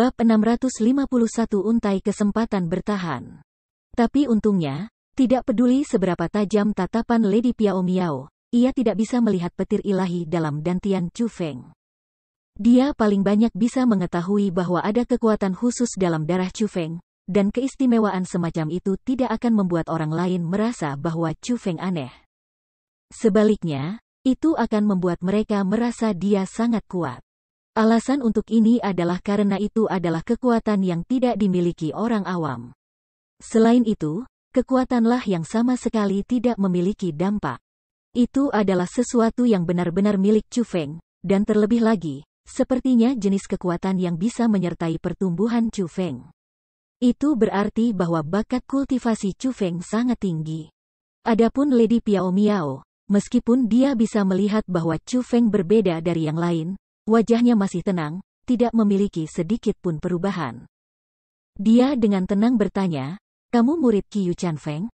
Bab 651 Untai kesempatan bertahan. Tapi untungnya, tidak peduli seberapa tajam tatapan Lady Piao Miao, ia tidak bisa melihat petir ilahi dalam dantian Chu Feng. Dia paling banyak bisa mengetahui bahwa ada kekuatan khusus dalam darah Chu Feng, dan keistimewaan semacam itu tidak akan membuat orang lain merasa bahwa Chu Feng aneh. Sebaliknya, itu akan membuat mereka merasa dia sangat kuat. Alasan untuk ini adalah karena itu adalah kekuatan yang tidak dimiliki orang awam. Selain itu, kekuatanlah yang sama sekali tidak memiliki dampak. Itu adalah sesuatu yang benar-benar milik Chu Feng, dan terlebih lagi, sepertinya jenis kekuatan yang bisa menyertai pertumbuhan Chu Feng. Itu berarti bahwa bakat kultivasi Chu Feng sangat tinggi. Adapun Lady Piao Miao, meskipun dia bisa melihat bahwa Chu Feng berbeda dari yang lain, Wajahnya masih tenang, tidak memiliki sedikit pun perubahan. Dia dengan tenang bertanya, kamu murid Yu Chan Feng?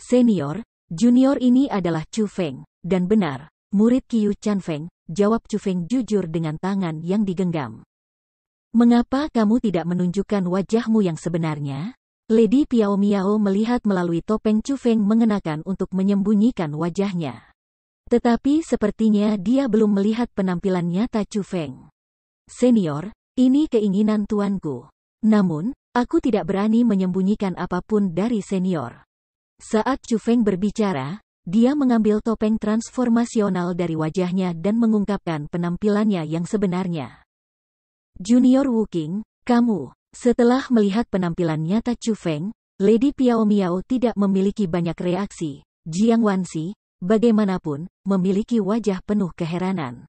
Senior, junior ini adalah Chu Feng, dan benar, murid Yu Chan Feng, jawab Chu Feng jujur dengan tangan yang digenggam. Mengapa kamu tidak menunjukkan wajahmu yang sebenarnya? Lady Piao Miao melihat melalui topeng Chu Feng mengenakan untuk menyembunyikan wajahnya. Tetapi sepertinya dia belum melihat penampilan nyata Chu Feng. Senior, ini keinginan tuanku. Namun, aku tidak berani menyembunyikan apapun dari senior. Saat Chu Feng berbicara, dia mengambil topeng transformasional dari wajahnya dan mengungkapkan penampilannya yang sebenarnya. Junior Wu King, kamu, setelah melihat penampilan nyata Chu Feng, Lady Piao Miao tidak memiliki banyak reaksi. Jiang Wanxi bagaimanapun, memiliki wajah penuh keheranan.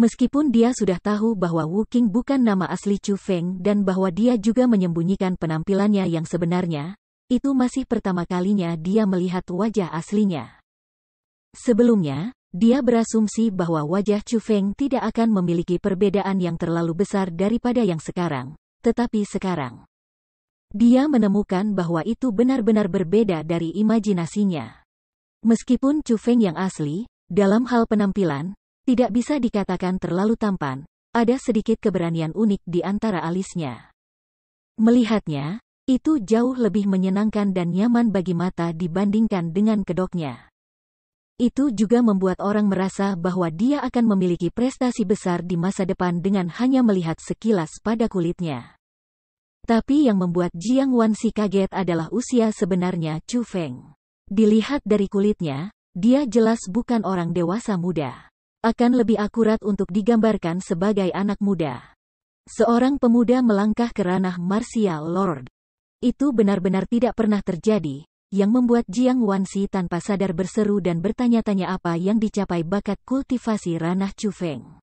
Meskipun dia sudah tahu bahwa Wu Qing bukan nama asli Chu Feng dan bahwa dia juga menyembunyikan penampilannya yang sebenarnya, itu masih pertama kalinya dia melihat wajah aslinya. Sebelumnya, dia berasumsi bahwa wajah Chu Feng tidak akan memiliki perbedaan yang terlalu besar daripada yang sekarang. Tetapi sekarang, dia menemukan bahwa itu benar-benar berbeda dari imajinasinya. Meskipun Chu Feng yang asli, dalam hal penampilan, tidak bisa dikatakan terlalu tampan, ada sedikit keberanian unik di antara alisnya. Melihatnya, itu jauh lebih menyenangkan dan nyaman bagi mata dibandingkan dengan kedoknya. Itu juga membuat orang merasa bahwa dia akan memiliki prestasi besar di masa depan dengan hanya melihat sekilas pada kulitnya. Tapi yang membuat Jiang Wan si kaget adalah usia sebenarnya Chu Feng. Dilihat dari kulitnya, dia jelas bukan orang dewasa muda. Akan lebih akurat untuk digambarkan sebagai anak muda. Seorang pemuda melangkah ke ranah martial lord. Itu benar-benar tidak pernah terjadi, yang membuat Jiang Wanxi tanpa sadar berseru dan bertanya-tanya apa yang dicapai bakat kultivasi ranah Chu Feng.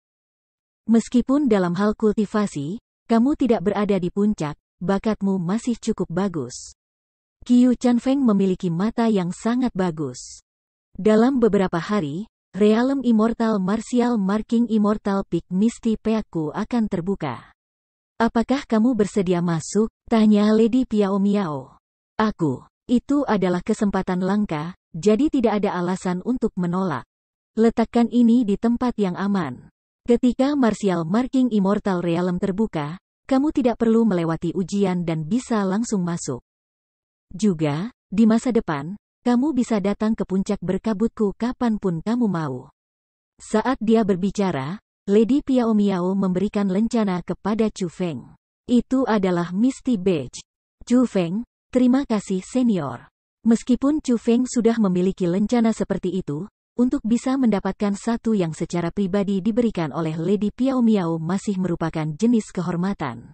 Meskipun dalam hal kultivasi, kamu tidak berada di puncak, bakatmu masih cukup bagus. Qiu Feng memiliki mata yang sangat bagus. Dalam beberapa hari, Realm Immortal Martial Marking Immortal Peak Misty Peaku akan terbuka. Apakah kamu bersedia masuk? Tanya Lady Piao Miao. Aku, itu adalah kesempatan langka, jadi tidak ada alasan untuk menolak. Letakkan ini di tempat yang aman. Ketika Martial Marking Immortal Realm terbuka, kamu tidak perlu melewati ujian dan bisa langsung masuk. Juga, di masa depan, kamu bisa datang ke puncak berkabutku kapanpun kamu mau. Saat dia berbicara, Lady Piao Miao memberikan lencana kepada Chu Feng. Itu adalah Misty Beige. Chu Feng, terima kasih senior. Meskipun Chu Feng sudah memiliki lencana seperti itu, untuk bisa mendapatkan satu yang secara pribadi diberikan oleh Lady Piao Miao masih merupakan jenis kehormatan.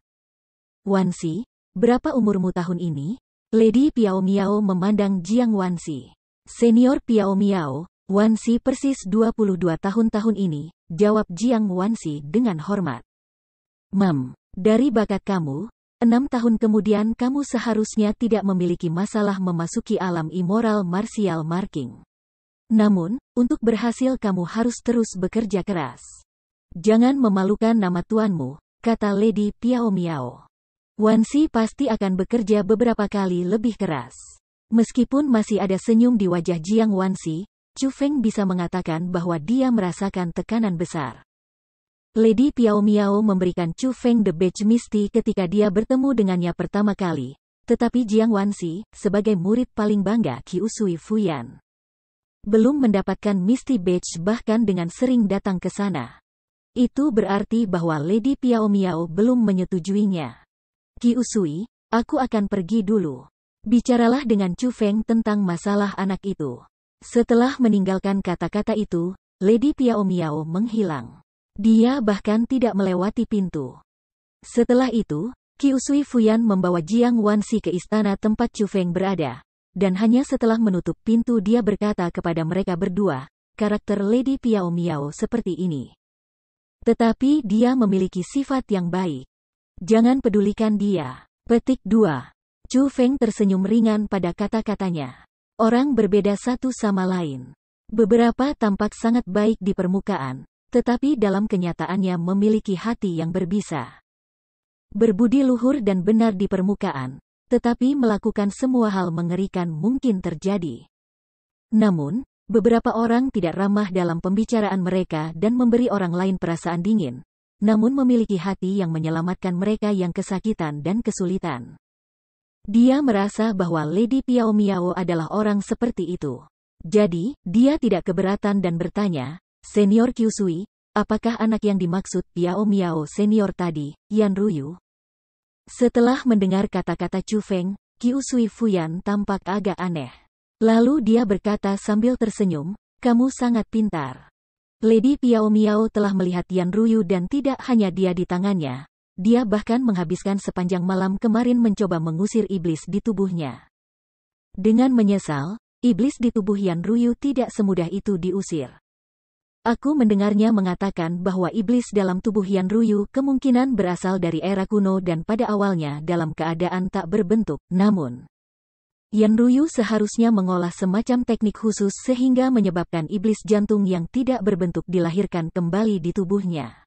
wan si berapa umurmu tahun ini? Lady Piao Miao memandang Jiang Wansi. Senior Piao Miao, Wansi persis 22 tahun tahun ini, jawab Jiang Wansi dengan hormat. Mam, dari bakat kamu, enam tahun kemudian kamu seharusnya tidak memiliki masalah memasuki alam immoral martial marking. Namun, untuk berhasil kamu harus terus bekerja keras. Jangan memalukan nama tuanmu, kata Lady Piao Miao. Wansi pasti akan bekerja beberapa kali lebih keras. Meskipun masih ada senyum di wajah Jiang Wansi, Chu Feng bisa mengatakan bahwa dia merasakan tekanan besar. Lady Piao Miao memberikan Chu Feng the Beach Misty ketika dia bertemu dengannya pertama kali. Tetapi Jiang Wansi, sebagai murid paling bangga Kiusui Fuyan, belum mendapatkan Misty Beach bahkan dengan sering datang ke sana. Itu berarti bahwa Lady Piao Miao belum menyetujuinya. Ki Usui, aku akan pergi dulu. Bicaralah dengan Chu Feng tentang masalah anak itu. Setelah meninggalkan kata-kata itu, Lady Piao Miao menghilang. Dia bahkan tidak melewati pintu. Setelah itu, Ki Usui Fuyan membawa Jiang Wansi ke istana tempat Chu Feng berada. Dan hanya setelah menutup pintu dia berkata kepada mereka berdua, karakter Lady Piao Miao seperti ini. Tetapi dia memiliki sifat yang baik. Jangan pedulikan dia. Petik 2. Chu Feng tersenyum ringan pada kata-katanya. Orang berbeda satu sama lain. Beberapa tampak sangat baik di permukaan, tetapi dalam kenyataannya memiliki hati yang berbisa. Berbudi luhur dan benar di permukaan, tetapi melakukan semua hal mengerikan mungkin terjadi. Namun, beberapa orang tidak ramah dalam pembicaraan mereka dan memberi orang lain perasaan dingin, namun memiliki hati yang menyelamatkan mereka yang kesakitan dan kesulitan. Dia merasa bahwa Lady Piao Miao adalah orang seperti itu. Jadi, dia tidak keberatan dan bertanya, Senior Kyusui, apakah anak yang dimaksud Piao Miao senior tadi, Yan Ruyu? Setelah mendengar kata-kata Chu Feng, Kyusui Fuyan tampak agak aneh. Lalu dia berkata sambil tersenyum, kamu sangat pintar. Lady Piao Miao telah melihat Yan Ruyu dan tidak hanya dia di tangannya. Dia bahkan menghabiskan sepanjang malam kemarin mencoba mengusir iblis di tubuhnya. Dengan menyesal, iblis di tubuh Yan Ruyu tidak semudah itu diusir. Aku mendengarnya mengatakan bahwa iblis dalam tubuh Yan Ruyu kemungkinan berasal dari era kuno dan pada awalnya dalam keadaan tak berbentuk, namun Yan Ruyu seharusnya mengolah semacam teknik khusus sehingga menyebabkan iblis jantung yang tidak berbentuk dilahirkan kembali di tubuhnya.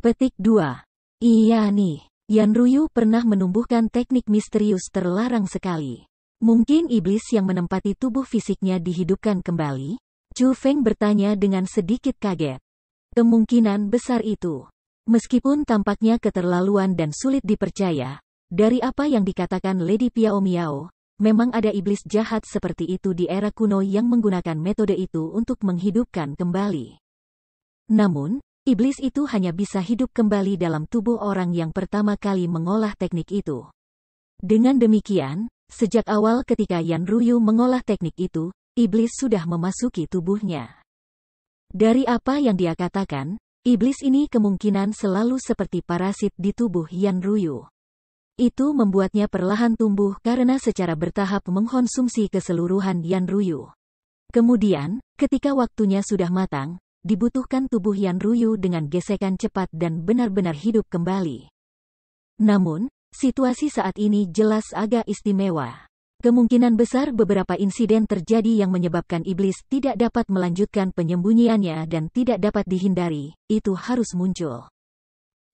Petik 2. Iya nih, Yan Ruyu pernah menumbuhkan teknik misterius terlarang sekali. Mungkin iblis yang menempati tubuh fisiknya dihidupkan kembali? Chu Feng bertanya dengan sedikit kaget. Kemungkinan besar itu. Meskipun tampaknya keterlaluan dan sulit dipercaya, dari apa yang dikatakan Lady Piao Miao, Memang ada iblis jahat seperti itu di era kuno yang menggunakan metode itu untuk menghidupkan kembali. Namun, iblis itu hanya bisa hidup kembali dalam tubuh orang yang pertama kali mengolah teknik itu. Dengan demikian, sejak awal ketika Yan Ruyu mengolah teknik itu, iblis sudah memasuki tubuhnya. Dari apa yang dia katakan, iblis ini kemungkinan selalu seperti parasit di tubuh Yan Ruyu. Itu membuatnya perlahan tumbuh karena secara bertahap mengkonsumsi keseluruhan Yan Ruyu. Kemudian, ketika waktunya sudah matang, dibutuhkan tubuh Yan Ruyu dengan gesekan cepat dan benar-benar hidup kembali. Namun, situasi saat ini jelas agak istimewa. Kemungkinan besar beberapa insiden terjadi yang menyebabkan iblis tidak dapat melanjutkan penyembunyiannya dan tidak dapat dihindari, itu harus muncul.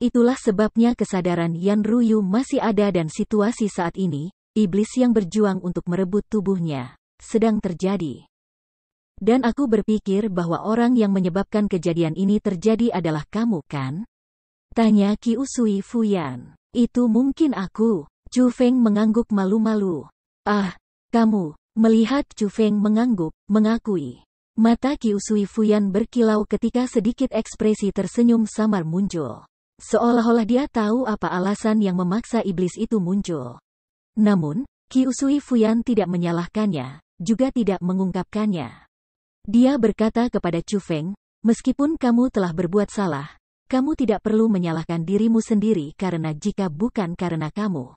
Itulah sebabnya kesadaran Yan Ruyu masih ada dan situasi saat ini, iblis yang berjuang untuk merebut tubuhnya, sedang terjadi. Dan aku berpikir bahwa orang yang menyebabkan kejadian ini terjadi adalah kamu, kan? Tanya Ki Usui Fuyan. Itu mungkin aku. Chu Feng mengangguk malu-malu. Ah, kamu. Melihat Chu Feng mengangguk, mengakui. Mata Ki Usui Fuyan berkilau ketika sedikit ekspresi tersenyum samar muncul. Seolah-olah dia tahu apa alasan yang memaksa iblis itu muncul. Namun, Kiusui Fuyan tidak menyalahkannya, juga tidak mengungkapkannya. Dia berkata kepada Chu Feng, meskipun kamu telah berbuat salah, kamu tidak perlu menyalahkan dirimu sendiri karena jika bukan karena kamu.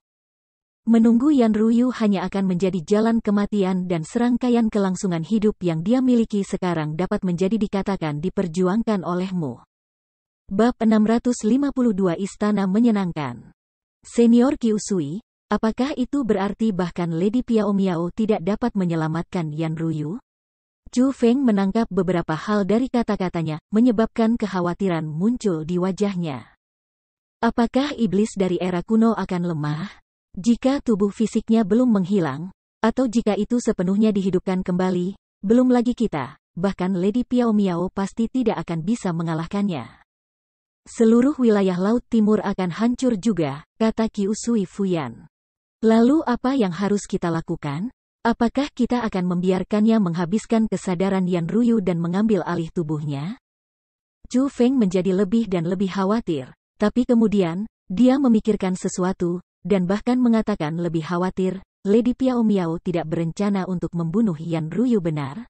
Menunggu Yan Ruyu hanya akan menjadi jalan kematian dan serangkaian kelangsungan hidup yang dia miliki sekarang dapat menjadi dikatakan diperjuangkan olehmu. Bab 652 Istana Menyenangkan Senior kiusui apakah itu berarti bahkan Lady Piao Miao tidak dapat menyelamatkan Yan Ruyu? Chu Feng menangkap beberapa hal dari kata-katanya, menyebabkan kekhawatiran muncul di wajahnya. Apakah iblis dari era kuno akan lemah? Jika tubuh fisiknya belum menghilang, atau jika itu sepenuhnya dihidupkan kembali, belum lagi kita, bahkan Lady Piao Miao pasti tidak akan bisa mengalahkannya. Seluruh wilayah Laut Timur akan hancur juga, kata Kiusui Fuyan. Lalu apa yang harus kita lakukan? Apakah kita akan membiarkannya menghabiskan kesadaran Yan Ruyu dan mengambil alih tubuhnya? Chu Feng menjadi lebih dan lebih khawatir, tapi kemudian, dia memikirkan sesuatu, dan bahkan mengatakan lebih khawatir, Lady Piao Miao tidak berencana untuk membunuh Yan Ruyu benar.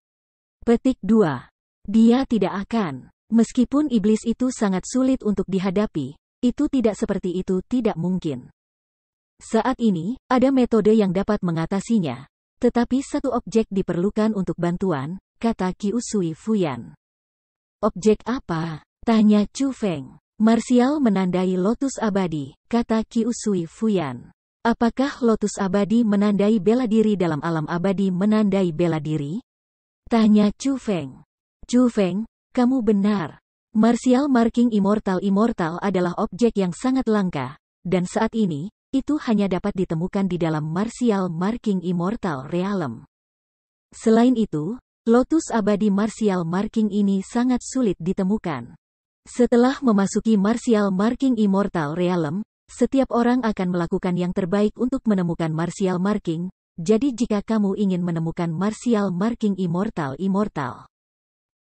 Petik 2. Dia tidak akan. Meskipun iblis itu sangat sulit untuk dihadapi, itu tidak seperti itu tidak mungkin. Saat ini, ada metode yang dapat mengatasinya. Tetapi satu objek diperlukan untuk bantuan, kata Kiusui Fuyan. Objek apa? Tanya Chu Feng. Marsial menandai lotus abadi, kata Kiusui Fuyan. Apakah lotus abadi menandai bela diri dalam alam abadi menandai bela diri? Tanya Chu Feng. Chu Feng, kamu benar. Martial marking immortal immortal adalah objek yang sangat langka, dan saat ini, itu hanya dapat ditemukan di dalam martial marking immortal realm. Selain itu, lotus abadi martial marking ini sangat sulit ditemukan. Setelah memasuki martial marking immortal realm, setiap orang akan melakukan yang terbaik untuk menemukan martial marking, jadi jika kamu ingin menemukan martial marking immortal immortal,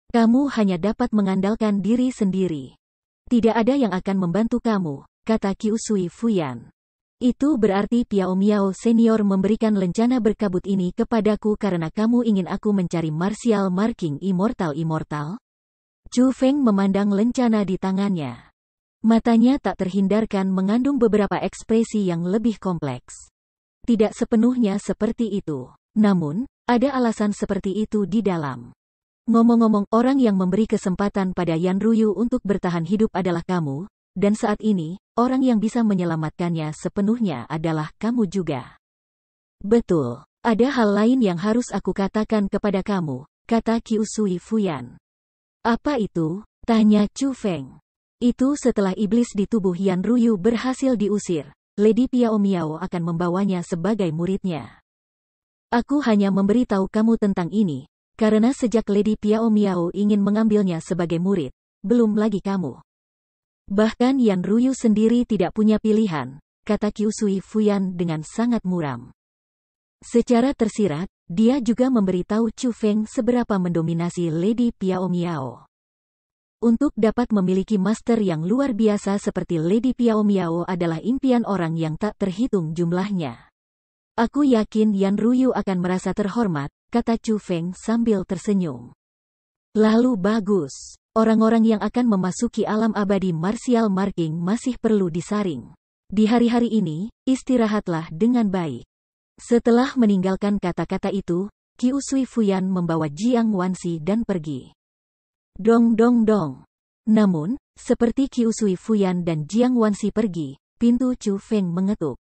kamu hanya dapat mengandalkan diri sendiri. Tidak ada yang akan membantu kamu, kata Kyusui Fuyan. Itu berarti Piao Miao senior memberikan lencana berkabut ini kepadaku karena kamu ingin aku mencari martial marking immortal immortal? Chu Feng memandang lencana di tangannya. Matanya tak terhindarkan mengandung beberapa ekspresi yang lebih kompleks. Tidak sepenuhnya seperti itu. Namun, ada alasan seperti itu di dalam. Ngomong-ngomong, orang yang memberi kesempatan pada Yan Ruyu untuk bertahan hidup adalah kamu, dan saat ini, orang yang bisa menyelamatkannya sepenuhnya adalah kamu juga. Betul, ada hal lain yang harus aku katakan kepada kamu, kata Kiusui Fuyan. Apa itu? Tanya Chu Feng. Itu setelah iblis di tubuh Yan Ruyu berhasil diusir, Lady Piao Miao akan membawanya sebagai muridnya. Aku hanya memberitahu kamu tentang ini, karena sejak Lady Piao Miao ingin mengambilnya sebagai murid, belum lagi kamu. Bahkan Yan Ruyu sendiri tidak punya pilihan, kata Kyusui Fuyan dengan sangat muram. Secara tersirat, dia juga memberitahu Chu Feng seberapa mendominasi Lady Piao Miao. Untuk dapat memiliki master yang luar biasa seperti Lady Piao Miao adalah impian orang yang tak terhitung jumlahnya. Aku yakin Yan Ruyu akan merasa terhormat, kata Chu Feng sambil tersenyum. Lalu bagus, orang-orang yang akan memasuki alam abadi martial marking masih perlu disaring. Di hari-hari ini, istirahatlah dengan baik. Setelah meninggalkan kata-kata itu, Qiu Sui Fuyan membawa Jiang Wansi dan pergi. Dong dong dong. Namun, seperti Qiu Sui Fuyan dan Jiang Wansi pergi, pintu Chu Feng mengetuk.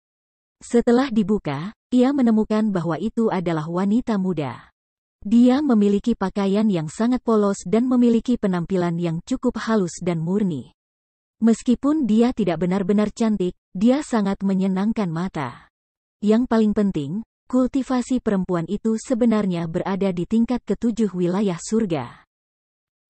Setelah dibuka, ia menemukan bahwa itu adalah wanita muda. Dia memiliki pakaian yang sangat polos dan memiliki penampilan yang cukup halus dan murni. Meskipun dia tidak benar-benar cantik, dia sangat menyenangkan mata. Yang paling penting, kultivasi perempuan itu sebenarnya berada di tingkat ketujuh wilayah surga.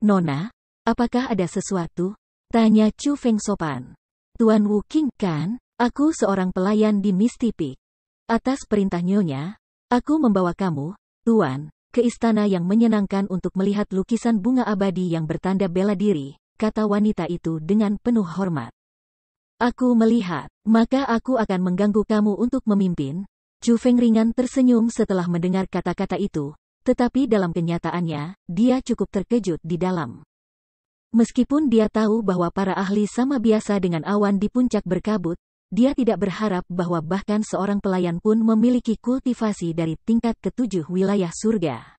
Nona, apakah ada sesuatu? Tanya Chu Feng sopan. Tuan Wu King kan? Aku seorang pelayan di Peak. Atas perintah Nyonya, aku membawa kamu, Tuan, ke istana yang menyenangkan untuk melihat lukisan bunga abadi yang bertanda bela diri, kata wanita itu dengan penuh hormat. Aku melihat, maka aku akan mengganggu kamu untuk memimpin. Chu Feng ringan tersenyum setelah mendengar kata-kata itu, tetapi dalam kenyataannya, dia cukup terkejut di dalam. Meskipun dia tahu bahwa para ahli sama biasa dengan awan di puncak berkabut, dia tidak berharap bahwa bahkan seorang pelayan pun memiliki kultivasi dari tingkat ketujuh wilayah surga.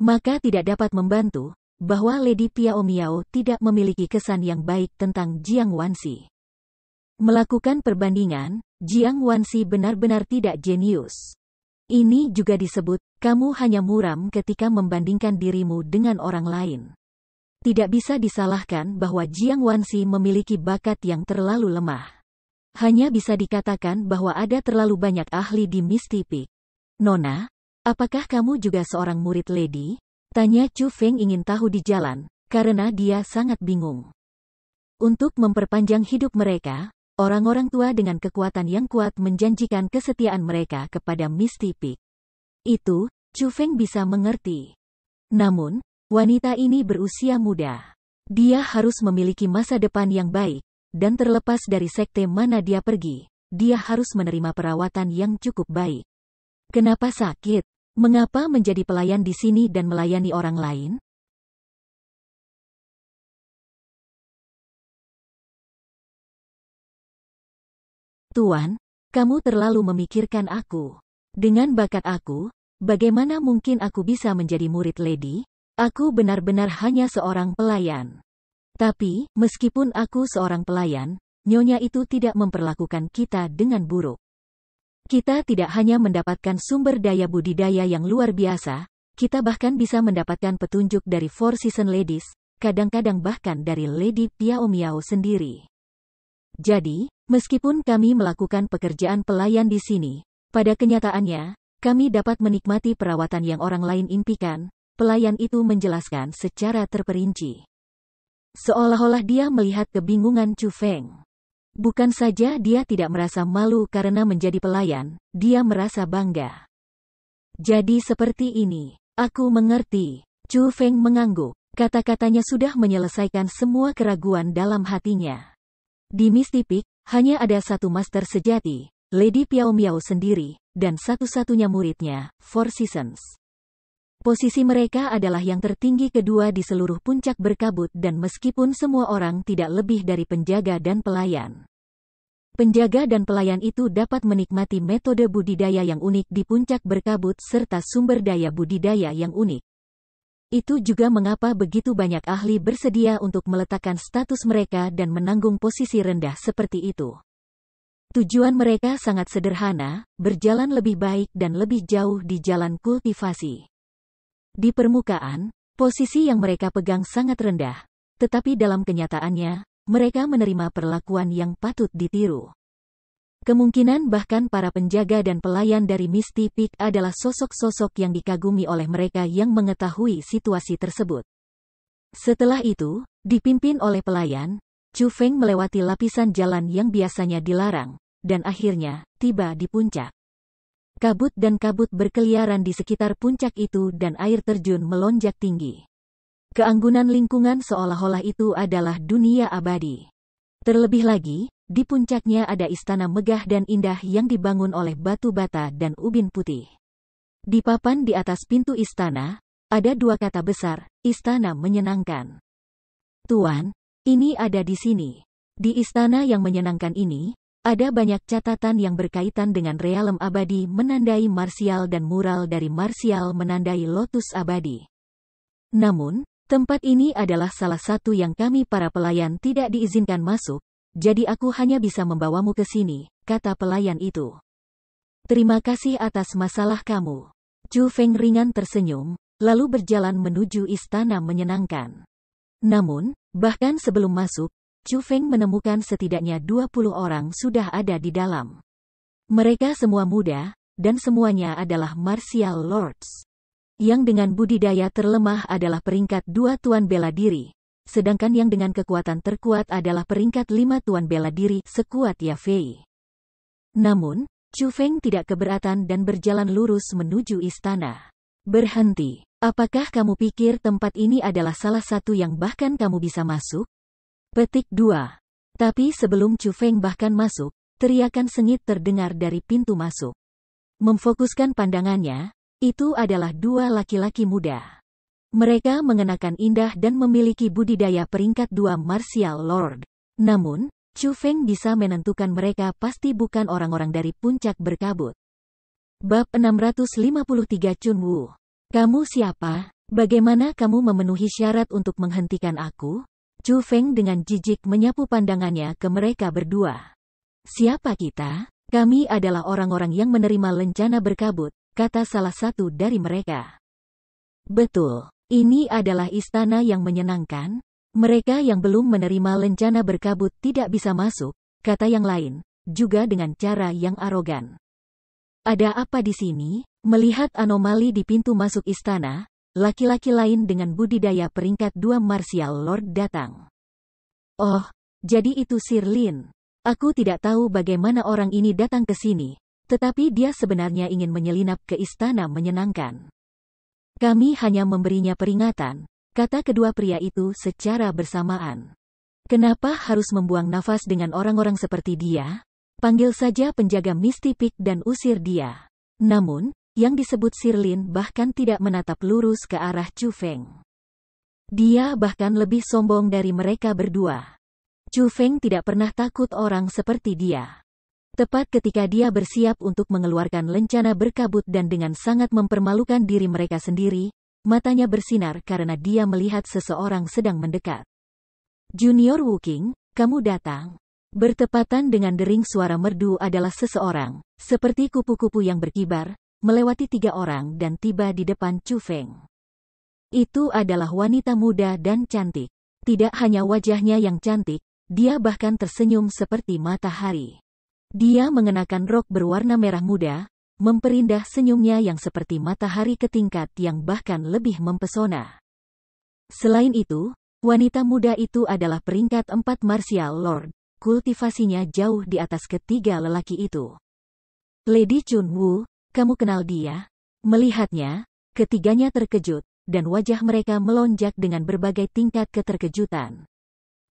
Maka tidak dapat membantu, bahwa Lady Piao Miao tidak memiliki kesan yang baik tentang Jiang Wanxi. Melakukan perbandingan, Jiang Wanxi benar-benar tidak jenius. Ini juga disebut, kamu hanya muram ketika membandingkan dirimu dengan orang lain. Tidak bisa disalahkan bahwa Jiang Wanxi memiliki bakat yang terlalu lemah hanya bisa dikatakan bahwa ada terlalu banyak ahli di Peak. Nona, apakah kamu juga seorang murid lady? Tanya Chu Feng ingin tahu di jalan, karena dia sangat bingung. Untuk memperpanjang hidup mereka, orang-orang tua dengan kekuatan yang kuat menjanjikan kesetiaan mereka kepada Peak. Itu, Chu Feng bisa mengerti. Namun, wanita ini berusia muda. Dia harus memiliki masa depan yang baik, dan terlepas dari sekte mana dia pergi, dia harus menerima perawatan yang cukup baik. Kenapa sakit? Mengapa menjadi pelayan di sini dan melayani orang lain? Tuan, kamu terlalu memikirkan aku. Dengan bakat aku, bagaimana mungkin aku bisa menjadi murid Lady? Aku benar-benar hanya seorang pelayan. Tapi, meskipun aku seorang pelayan, nyonya itu tidak memperlakukan kita dengan buruk. Kita tidak hanya mendapatkan sumber daya budidaya yang luar biasa, kita bahkan bisa mendapatkan petunjuk dari Four Season Ladies, kadang-kadang bahkan dari Lady Piao Miao sendiri. Jadi, meskipun kami melakukan pekerjaan pelayan di sini, pada kenyataannya, kami dapat menikmati perawatan yang orang lain impikan, pelayan itu menjelaskan secara terperinci. Seolah-olah dia melihat kebingungan Chu Feng. Bukan saja dia tidak merasa malu karena menjadi pelayan, dia merasa bangga. Jadi seperti ini, aku mengerti. Chu Feng mengangguk. Kata-katanya sudah menyelesaikan semua keraguan dalam hatinya. Di Mistipik, hanya ada satu master sejati, Lady Piao Miao sendiri, dan satu-satunya muridnya, Four Seasons. Posisi mereka adalah yang tertinggi kedua di seluruh puncak berkabut dan meskipun semua orang tidak lebih dari penjaga dan pelayan. Penjaga dan pelayan itu dapat menikmati metode budidaya yang unik di puncak berkabut serta sumber daya budidaya yang unik. Itu juga mengapa begitu banyak ahli bersedia untuk meletakkan status mereka dan menanggung posisi rendah seperti itu. Tujuan mereka sangat sederhana, berjalan lebih baik dan lebih jauh di jalan kultivasi. Di permukaan, posisi yang mereka pegang sangat rendah, tetapi dalam kenyataannya, mereka menerima perlakuan yang patut ditiru. Kemungkinan bahkan para penjaga dan pelayan dari Misty Peak adalah sosok-sosok yang dikagumi oleh mereka yang mengetahui situasi tersebut. Setelah itu, dipimpin oleh pelayan, Chu Feng melewati lapisan jalan yang biasanya dilarang, dan akhirnya tiba di puncak. Kabut dan kabut berkeliaran di sekitar puncak itu dan air terjun melonjak tinggi. Keanggunan lingkungan seolah-olah itu adalah dunia abadi. Terlebih lagi, di puncaknya ada istana megah dan indah yang dibangun oleh batu bata dan ubin putih. Di papan di atas pintu istana, ada dua kata besar, istana menyenangkan. Tuan, ini ada di sini. Di istana yang menyenangkan ini, ada banyak catatan yang berkaitan dengan realem abadi menandai Marsial dan mural dari Marsial menandai lotus abadi. Namun, tempat ini adalah salah satu yang kami para pelayan tidak diizinkan masuk, jadi aku hanya bisa membawamu ke sini, kata pelayan itu. Terima kasih atas masalah kamu. Chu Feng ringan tersenyum, lalu berjalan menuju istana menyenangkan. Namun, bahkan sebelum masuk, Chu Feng menemukan setidaknya 20 orang sudah ada di dalam. Mereka semua muda, dan semuanya adalah martial lords. Yang dengan budidaya terlemah adalah peringkat dua tuan bela diri, sedangkan yang dengan kekuatan terkuat adalah peringkat lima tuan bela diri sekuat Yafei. Namun, Chu Feng tidak keberatan dan berjalan lurus menuju istana. Berhenti. Apakah kamu pikir tempat ini adalah salah satu yang bahkan kamu bisa masuk? Petik 2. Tapi sebelum Chu Feng bahkan masuk, teriakan sengit terdengar dari pintu masuk. Memfokuskan pandangannya, itu adalah dua laki-laki muda. Mereka mengenakan indah dan memiliki budidaya peringkat dua martial lord. Namun, Chu Feng bisa menentukan mereka pasti bukan orang-orang dari puncak berkabut. Bab 653 Chun Wu. Kamu siapa? Bagaimana kamu memenuhi syarat untuk menghentikan aku? Chu Feng dengan jijik menyapu pandangannya ke mereka berdua. Siapa kita? Kami adalah orang-orang yang menerima lencana berkabut, kata salah satu dari mereka. Betul, ini adalah istana yang menyenangkan. Mereka yang belum menerima lencana berkabut tidak bisa masuk, kata yang lain, juga dengan cara yang arogan. Ada apa di sini? Melihat anomali di pintu masuk istana, laki-laki lain dengan budidaya peringkat dua Martial Lord datang. Oh, jadi itu Sir Lin. Aku tidak tahu bagaimana orang ini datang ke sini, tetapi dia sebenarnya ingin menyelinap ke istana menyenangkan. Kami hanya memberinya peringatan, kata kedua pria itu secara bersamaan. Kenapa harus membuang nafas dengan orang-orang seperti dia? Panggil saja penjaga mistipik dan usir dia. Namun, yang disebut Sirlin bahkan tidak menatap lurus ke arah Chu Feng. Dia bahkan lebih sombong dari mereka berdua. Chu Feng tidak pernah takut orang seperti dia. Tepat ketika dia bersiap untuk mengeluarkan lencana berkabut dan dengan sangat mempermalukan diri mereka sendiri, matanya bersinar karena dia melihat seseorang sedang mendekat. Junior Wuking, kamu datang. Bertepatan dengan dering suara merdu adalah seseorang, seperti kupu-kupu yang berkibar, melewati tiga orang dan tiba di depan Chu Feng. Itu adalah wanita muda dan cantik. Tidak hanya wajahnya yang cantik, dia bahkan tersenyum seperti matahari. Dia mengenakan rok berwarna merah muda, memperindah senyumnya yang seperti matahari ke tingkat yang bahkan lebih mempesona. Selain itu, wanita muda itu adalah peringkat empat martial lord, kultivasinya jauh di atas ketiga lelaki itu. Lady Chun Wu, kamu kenal dia? Melihatnya, ketiganya terkejut, dan wajah mereka melonjak dengan berbagai tingkat keterkejutan.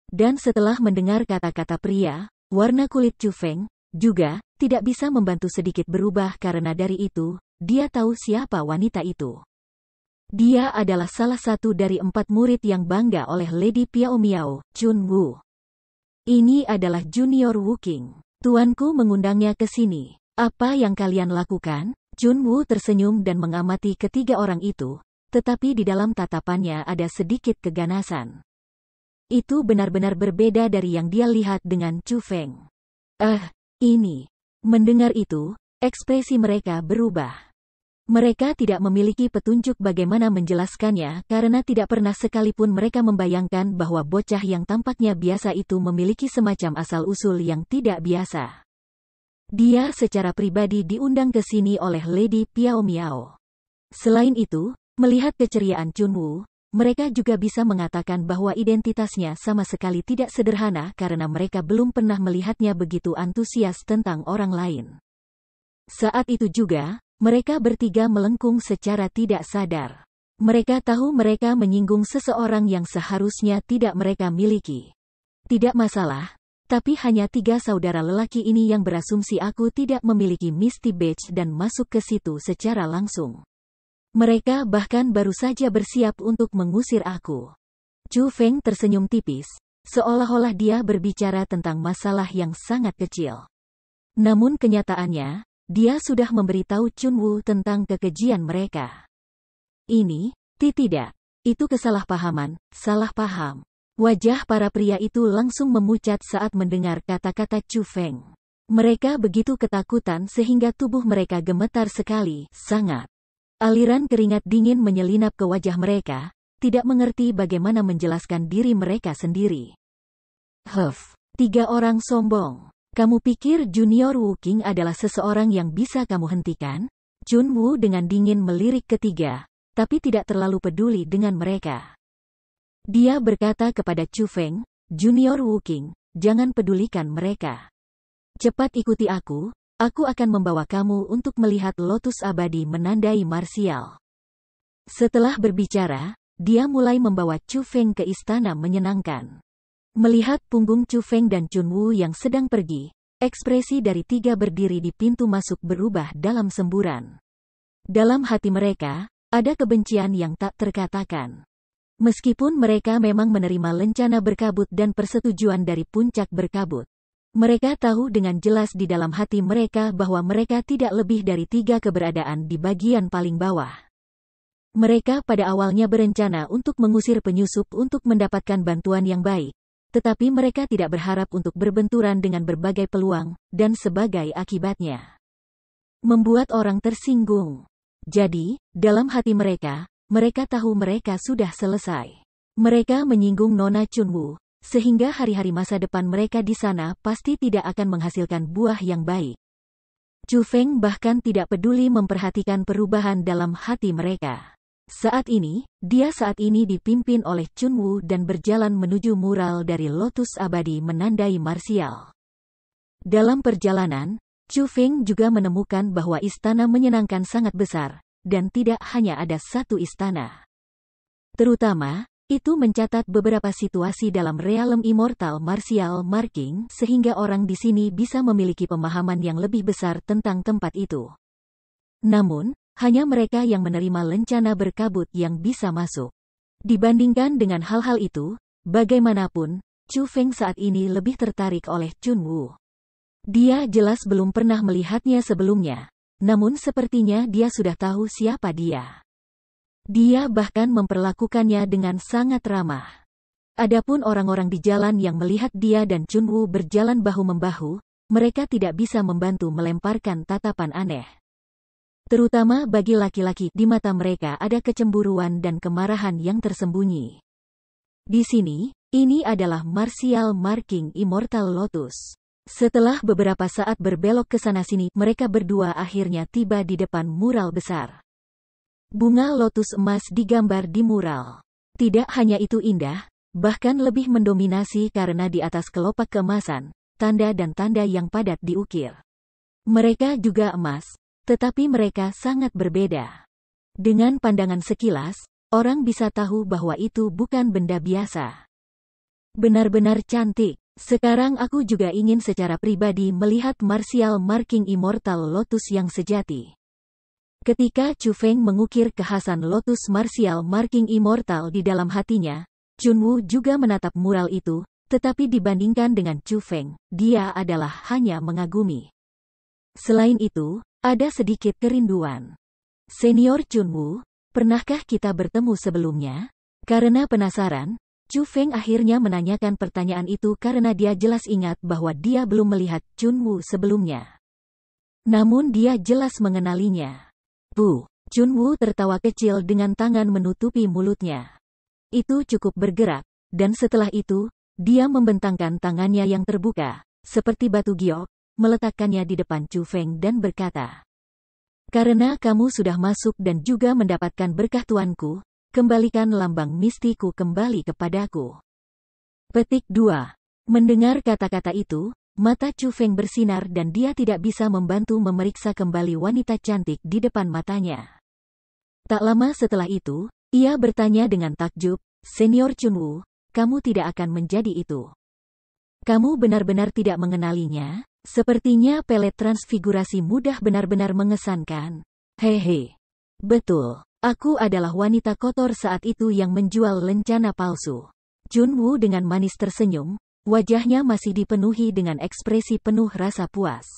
Dan setelah mendengar kata-kata pria, warna kulit Chu Feng, juga, tidak bisa membantu sedikit berubah karena dari itu, dia tahu siapa wanita itu. Dia adalah salah satu dari empat murid yang bangga oleh Lady Piao Miao, Chun Wu. Ini adalah junior Wu King. Tuanku mengundangnya ke sini. Apa yang kalian lakukan? Junwoo tersenyum dan mengamati ketiga orang itu, tetapi di dalam tatapannya ada sedikit keganasan. Itu benar-benar berbeda dari yang dia lihat dengan Chu Feng. Eh, ini. Mendengar itu, ekspresi mereka berubah. Mereka tidak memiliki petunjuk bagaimana menjelaskannya karena tidak pernah sekalipun mereka membayangkan bahwa bocah yang tampaknya biasa itu memiliki semacam asal-usul yang tidak biasa. Dia secara pribadi diundang ke sini oleh Lady Piao Miao. Selain itu, melihat keceriaan Chun Wu, mereka juga bisa mengatakan bahwa identitasnya sama sekali tidak sederhana karena mereka belum pernah melihatnya begitu antusias tentang orang lain. Saat itu juga, mereka bertiga melengkung secara tidak sadar. Mereka tahu mereka menyinggung seseorang yang seharusnya tidak mereka miliki. Tidak masalah, tapi hanya tiga saudara lelaki ini yang berasumsi aku tidak memiliki Misty beach dan masuk ke situ secara langsung. Mereka bahkan baru saja bersiap untuk mengusir aku. Chu Feng tersenyum tipis, seolah-olah dia berbicara tentang masalah yang sangat kecil. Namun kenyataannya, dia sudah memberitahu Chun Wu tentang kekejian mereka. Ini, ti tidak. Itu kesalahpahaman, salah paham. Wajah para pria itu langsung memucat saat mendengar kata-kata Chu Feng. Mereka begitu ketakutan sehingga tubuh mereka gemetar sekali, sangat. Aliran keringat dingin menyelinap ke wajah mereka, tidak mengerti bagaimana menjelaskan diri mereka sendiri. Huff, tiga orang sombong. Kamu pikir Junior Wu King adalah seseorang yang bisa kamu hentikan? Jun Wu dengan dingin melirik ketiga, tapi tidak terlalu peduli dengan mereka. Dia berkata kepada Chu Feng, Junior Wu King, jangan pedulikan mereka. Cepat ikuti aku, aku akan membawa kamu untuk melihat lotus abadi menandai Marsial. Setelah berbicara, dia mulai membawa Chu Feng ke istana menyenangkan. Melihat punggung Chu Feng dan Chun Wu yang sedang pergi, ekspresi dari tiga berdiri di pintu masuk berubah dalam semburan. Dalam hati mereka, ada kebencian yang tak terkatakan. Meskipun mereka memang menerima lencana berkabut dan persetujuan dari puncak berkabut, mereka tahu dengan jelas di dalam hati mereka bahwa mereka tidak lebih dari tiga keberadaan di bagian paling bawah. Mereka pada awalnya berencana untuk mengusir penyusup untuk mendapatkan bantuan yang baik, tetapi mereka tidak berharap untuk berbenturan dengan berbagai peluang, dan sebagai akibatnya. Membuat orang tersinggung. Jadi, dalam hati mereka, mereka tahu mereka sudah selesai. Mereka menyinggung Nona Chunwu, sehingga hari-hari masa depan mereka di sana pasti tidak akan menghasilkan buah yang baik. Chu Feng bahkan tidak peduli memperhatikan perubahan dalam hati mereka. Saat ini, dia saat ini dipimpin oleh Chunwu dan berjalan menuju mural dari Lotus Abadi menandai Marsial. Dalam perjalanan, Chu Feng juga menemukan bahwa istana menyenangkan sangat besar, dan tidak hanya ada satu istana. Terutama, itu mencatat beberapa situasi dalam realm immortal martial marking sehingga orang di sini bisa memiliki pemahaman yang lebih besar tentang tempat itu. Namun, hanya mereka yang menerima lencana berkabut yang bisa masuk. Dibandingkan dengan hal-hal itu, bagaimanapun, Chu Feng saat ini lebih tertarik oleh Chun Wu. Dia jelas belum pernah melihatnya sebelumnya, namun sepertinya dia sudah tahu siapa dia. Dia bahkan memperlakukannya dengan sangat ramah. Adapun orang-orang di jalan yang melihat dia dan Chunwu berjalan bahu-membahu, mereka tidak bisa membantu melemparkan tatapan aneh. Terutama bagi laki-laki, di mata mereka ada kecemburuan dan kemarahan yang tersembunyi. Di sini, ini adalah Martial Marking Immortal Lotus. Setelah beberapa saat berbelok ke sana-sini, mereka berdua akhirnya tiba di depan mural besar. Bunga lotus emas digambar di mural. Tidak hanya itu indah, bahkan lebih mendominasi karena di atas kelopak kemasan, tanda dan tanda yang padat diukir. Mereka juga emas, tetapi mereka sangat berbeda. Dengan pandangan sekilas, orang bisa tahu bahwa itu bukan benda biasa. Benar-benar cantik. Sekarang aku juga ingin secara pribadi melihat martial marking Immortal Lotus yang sejati. Ketika Chu Feng mengukir kekhasan Lotus martial marking Immortal di dalam hatinya, Chun Wu juga menatap mural itu, tetapi dibandingkan dengan Chu Feng, dia adalah hanya mengagumi. Selain itu, ada sedikit kerinduan. Senior Chun Wu, pernahkah kita bertemu sebelumnya? Karena penasaran, Chu Feng akhirnya menanyakan pertanyaan itu karena dia jelas ingat bahwa dia belum melihat Chun Wu sebelumnya. Namun dia jelas mengenalinya. Bu, Chun Wu tertawa kecil dengan tangan menutupi mulutnya. Itu cukup bergerak, dan setelah itu, dia membentangkan tangannya yang terbuka, seperti batu giok, meletakkannya di depan Chu Feng dan berkata, Karena kamu sudah masuk dan juga mendapatkan berkah tuanku, Kembalikan lambang mistiku kembali kepadaku. Petik 2. Mendengar kata-kata itu, mata Chu Feng bersinar dan dia tidak bisa membantu memeriksa kembali wanita cantik di depan matanya. Tak lama setelah itu, ia bertanya dengan takjub, Senior Chun Wu, kamu tidak akan menjadi itu. Kamu benar-benar tidak mengenalinya, sepertinya pelet transfigurasi mudah benar-benar mengesankan. Hehe. Betul. Aku adalah wanita kotor saat itu yang menjual lencana palsu. Junwoo dengan manis tersenyum, wajahnya masih dipenuhi dengan ekspresi penuh rasa puas.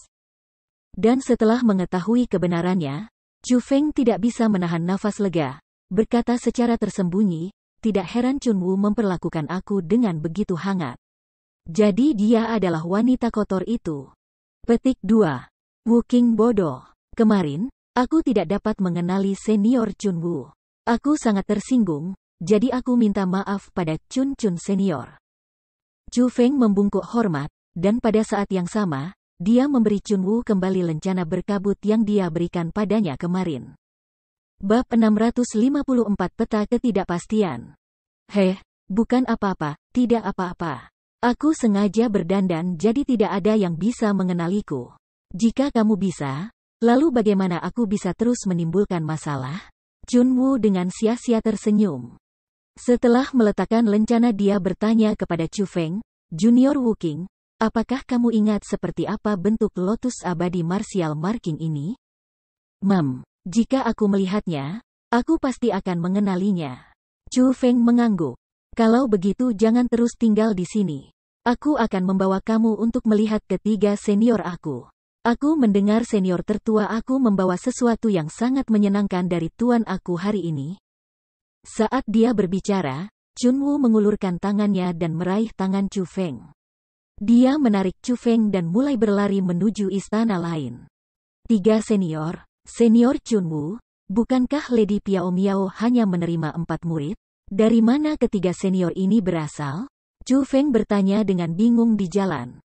Dan setelah mengetahui kebenarannya, Chu Feng tidak bisa menahan nafas lega, berkata secara tersembunyi, tidak heran Chunwu memperlakukan aku dengan begitu hangat. Jadi dia adalah wanita kotor itu. Petik 2. Wuking bodoh. Kemarin, Aku tidak dapat mengenali senior Chun Wu. Aku sangat tersinggung, jadi aku minta maaf pada Chun Chun senior. Chu Feng membungkuk hormat, dan pada saat yang sama, dia memberi Chun Wu kembali lencana berkabut yang dia berikan padanya kemarin. Bab 654 Peta Ketidakpastian Heh, bukan apa-apa, tidak apa-apa. Aku sengaja berdandan jadi tidak ada yang bisa mengenaliku. Jika kamu bisa, Lalu bagaimana aku bisa terus menimbulkan masalah? Junwoo dengan sia-sia tersenyum. Setelah meletakkan lencana dia bertanya kepada Chu Feng, Junior Wu King, apakah kamu ingat seperti apa bentuk lotus abadi martial marking ini? Mem, jika aku melihatnya, aku pasti akan mengenalinya. Chu Feng mengangguk. Kalau begitu jangan terus tinggal di sini. Aku akan membawa kamu untuk melihat ketiga senior aku. Aku mendengar senior tertua aku membawa sesuatu yang sangat menyenangkan dari tuan aku hari ini. Saat dia berbicara, Chunwu mengulurkan tangannya dan meraih tangan Chu Feng. Dia menarik Chu Feng dan mulai berlari menuju istana lain. Tiga senior, senior Chunwu, bukankah Lady Piao Miao hanya menerima empat murid? Dari mana ketiga senior ini berasal? Chu Feng bertanya dengan bingung di jalan.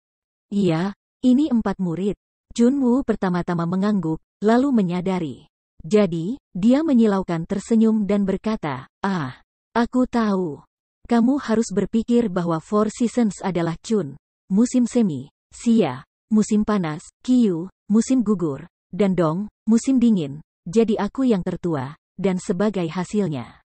Iya, ini empat murid, Junwu pertama-tama mengangguk, lalu menyadari. Jadi, dia menyilaukan tersenyum dan berkata, Ah, aku tahu. Kamu harus berpikir bahwa Four Seasons adalah Chun, musim semi, Sia, musim panas, Kiyu, musim gugur, dan Dong, musim dingin. Jadi aku yang tertua, dan sebagai hasilnya.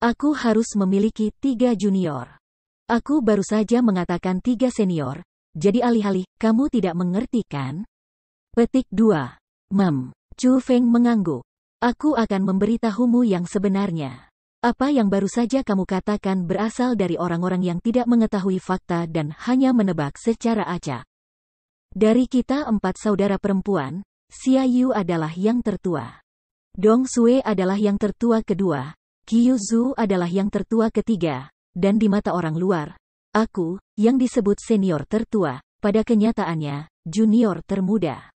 Aku harus memiliki tiga junior. Aku baru saja mengatakan tiga senior, jadi alih-alih kamu tidak mengerti kan? Petik 2. Mem. Chu Feng mengangguk. Aku akan memberitahumu yang sebenarnya. Apa yang baru saja kamu katakan berasal dari orang-orang yang tidak mengetahui fakta dan hanya menebak secara acak. Dari kita empat saudara perempuan, Xia Yu adalah yang tertua. Dong Sue adalah yang tertua kedua, Qiu Zhu adalah yang tertua ketiga, dan di mata orang luar, aku, yang disebut senior tertua, pada kenyataannya, junior termuda.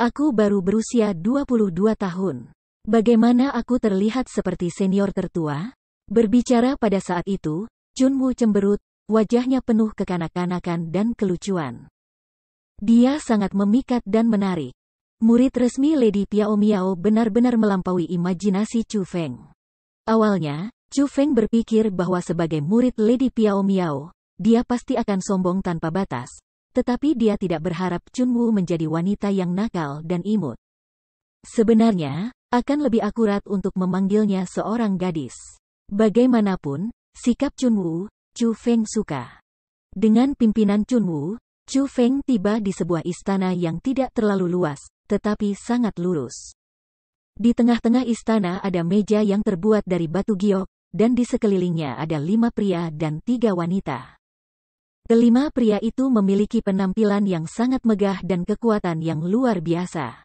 Aku baru berusia 22 tahun. Bagaimana aku terlihat seperti senior tertua? Berbicara pada saat itu, Junwoo cemberut, wajahnya penuh kekanak-kanakan dan kelucuan. Dia sangat memikat dan menarik. Murid resmi Lady Piao Miao benar-benar melampaui imajinasi Chu Feng. Awalnya, Chu Feng berpikir bahwa sebagai murid Lady Piao Miao, dia pasti akan sombong tanpa batas, tetapi dia tidak berharap Chunwoo menjadi wanita yang nakal dan imut. Sebenarnya, akan lebih akurat untuk memanggilnya seorang gadis. Bagaimanapun, sikap Chunwoo, Chu Feng suka. Dengan pimpinan Chunwoo, Chu Feng tiba di sebuah istana yang tidak terlalu luas, tetapi sangat lurus. Di tengah-tengah istana ada meja yang terbuat dari batu giok, dan di sekelilingnya ada lima pria dan tiga wanita. Kelima pria itu memiliki penampilan yang sangat megah dan kekuatan yang luar biasa.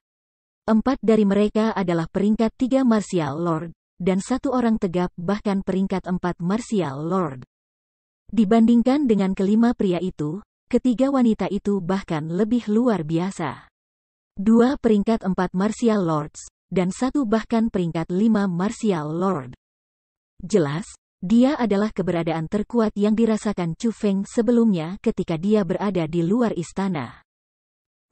Empat dari mereka adalah peringkat tiga Martial Lord, dan satu orang tegap bahkan peringkat empat Martial Lord. Dibandingkan dengan kelima pria itu, ketiga wanita itu bahkan lebih luar biasa. Dua peringkat empat Martial Lords, dan satu bahkan peringkat lima Martial Lord. Jelas, dia adalah keberadaan terkuat yang dirasakan Chu Feng sebelumnya ketika dia berada di luar istana.